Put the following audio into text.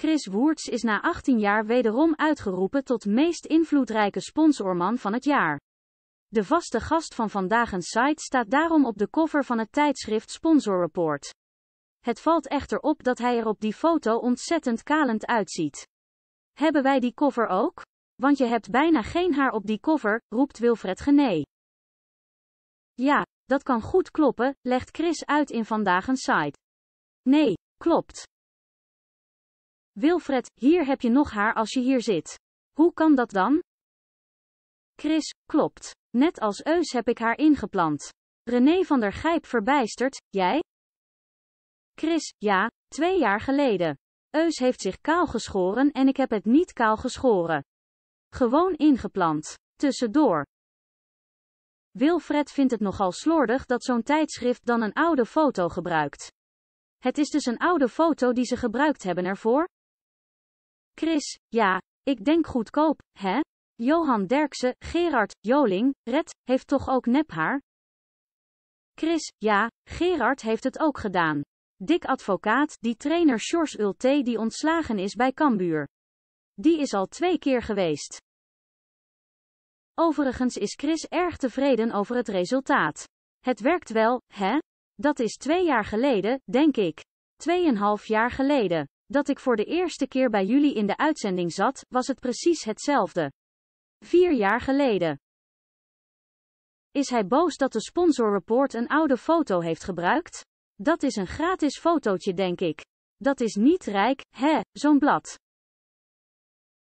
Chris Woerts is na 18 jaar wederom uitgeroepen tot meest invloedrijke sponsorman van het jaar. De vaste gast van vandaag een site staat daarom op de cover van het tijdschrift Sponsor Report. Het valt echter op dat hij er op die foto ontzettend kalend uitziet. Hebben wij die cover ook? Want je hebt bijna geen haar op die cover, roept Wilfred Gené. Ja, dat kan goed kloppen, legt Chris uit in vandaag een site. Nee, klopt. Wilfred, hier heb je nog haar als je hier zit. Hoe kan dat dan? Chris, klopt. Net als Eus heb ik haar ingeplant. René van der Gijp verbijstert, jij? Chris, ja, twee jaar geleden. Eus heeft zich kaal geschoren en ik heb het niet kaal geschoren. Gewoon ingeplant. Tussendoor. Wilfred vindt het nogal slordig dat zo'n tijdschrift dan een oude foto gebruikt. Het is dus een oude foto die ze gebruikt hebben ervoor? Chris, ja, ik denk goedkoop, hè? Johan Derksen, Gerard, Joling, Red, heeft toch ook nephaar? Chris, ja, Gerard heeft het ook gedaan. Dik Advocaat, die trainer George Ulte die ontslagen is bij Cambuur. Die is al twee keer geweest. Overigens is Chris erg tevreden over het resultaat. Het werkt wel, hè? Dat is twee jaar geleden, denk ik. Tweeënhalf jaar geleden. Dat ik voor de eerste keer bij jullie in de uitzending zat, was het precies hetzelfde. Vier jaar geleden. Is hij boos dat de sponsorreport een oude foto heeft gebruikt? Dat is een gratis fotootje denk ik. Dat is niet rijk, hè, zo'n blad.